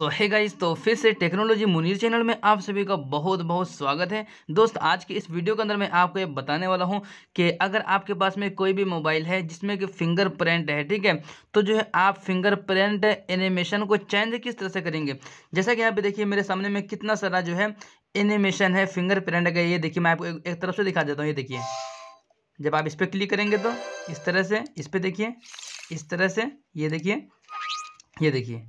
तो है गाइस तो फिर से टेक्नोलॉजी मुनीर चैनल में आप सभी का बहुत बहुत स्वागत है दोस्त आज के इस वीडियो के अंदर मैं आपको ये बताने वाला हूँ कि अगर आपके पास में कोई भी मोबाइल है जिसमें कि फिंगर प्रिंट है ठीक है तो जो है आप फिंगर प्रिंट एनिमेशन को चेंज किस तरह से करेंगे जैसा कि यहाँ देखिए मेरे सामने में कितना सारा जो है एनिमेशन है फिंगर प्रिंट का ये देखिए मैं आपको एक तरफ से दिखा देता हूँ ये देखिए जब आप इस पर क्लिक करेंगे तो इस तरह से इस पर देखिए इस तरह से ये देखिए ये देखिए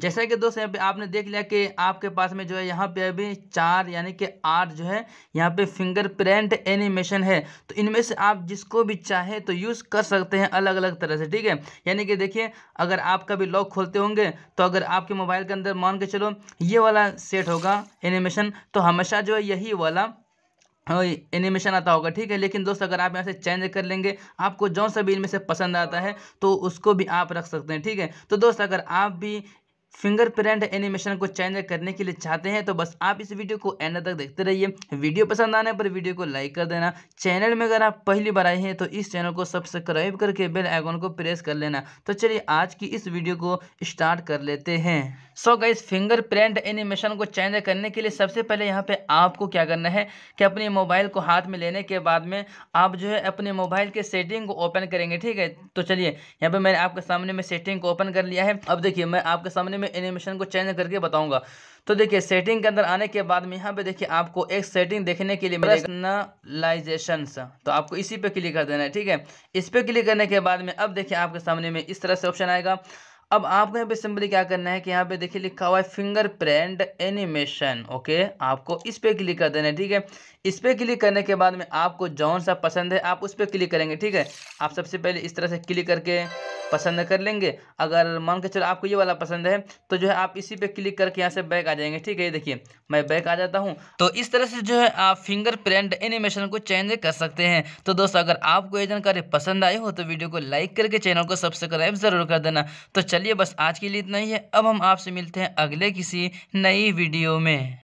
जैसा कि दोस्त यहाँ पे आपने देख लिया कि आपके पास में जो है यहाँ पे अभी चार यानी कि आठ जो है यहाँ पे फिंगर प्रिंट एनिमेशन है तो इनमें से आप जिसको भी चाहे तो यूज़ कर सकते हैं अलग अलग तरह से ठीक है यानी कि देखिए अगर आप कभी लॉक खोलते होंगे तो अगर आपके मोबाइल के अंदर मान के चलो ये वाला सेट होगा एनिमेशन तो हमेशा जो है यही वाला एनिमेशन आता होगा ठीक है लेकिन दोस्त अगर आप यहाँ से चेंज कर लेंगे आपको जो सा भी इनमें से पसंद आता है तो उसको भी आप रख सकते हैं ठीक है तो दोस्त अगर आप भी फिंगरप्रिंट एनिमेशन को चेंज करने के लिए चाहते हैं तो बस आप इस वीडियो को एंड तक देखते रहिए वीडियो पसंद आने पर वीडियो को लाइक कर देना चैनल में अगर आप पहली बार आए हैं तो इस चैनल को सब्सक्राइब करके बेल आइकॉन को प्रेस कर लेना तो चलिए आज की इस वीडियो को स्टार्ट कर लेते हैं so guys fingerprint animation को चेंज करने के लिए सबसे पहले यहाँ पर आपको क्या करना है कि अपने मोबाइल को हाथ में लेने के बाद में आप जो है अपने मोबाइल के सेटिंग को ओपन करेंगे ठीक है तो चलिए यहाँ पर मैंने आपके सामने में सेटिंग को ओपन कर लिया है अब देखिए मैं आपके सामने अपने में एनिमेशन को चेंज करके बताऊंगा तो देखिए सेटिंग के अंदर आने के बाद में यहाँ पे देखिए आपको एक सेटिंग देखने के लिए मिलेगाइजेशन तो आपको इसी पे क्लिक कर देना है ठीक है इस पर क्लिक करने के बाद में अब देखिए आपके सामने में इस तरह से ऑप्शन आएगा अब आपको यहाँ पे सिंपली क्या करना है कि यहाँ पे देखिए लिखा हुआ है फिंगर प्रिंट एनिमेशन ओके आपको इस पर क्लिक कर देना है ठीक है इस पर क्लिक करने के बाद में आपको जौन सा पसंद है आप उस पर क्लिक करेंगे ठीक है आप सबसे पहले इस तरह से क्लिक करके पसंद कर लेंगे अगर मान के चलो आपको ये वाला पसंद है तो जो है आप इसी पे क्लिक करके यहाँ से बैक आ जाएंगे ठीक है देखिए मैं बैक आ जाता हूँ तो इस तरह से जो है आप फिंगर प्रिंट एनिमेशन को चेंज कर सकते हैं तो दोस्तों अगर आपको ये जानकारी पसंद आई हो तो वीडियो को लाइक करके चैनल को सब्सक्राइब ज़रूर कर देना तो चलिए बस आज के लिए इतना ही है अब हम आपसे मिलते हैं अगले किसी नई वीडियो में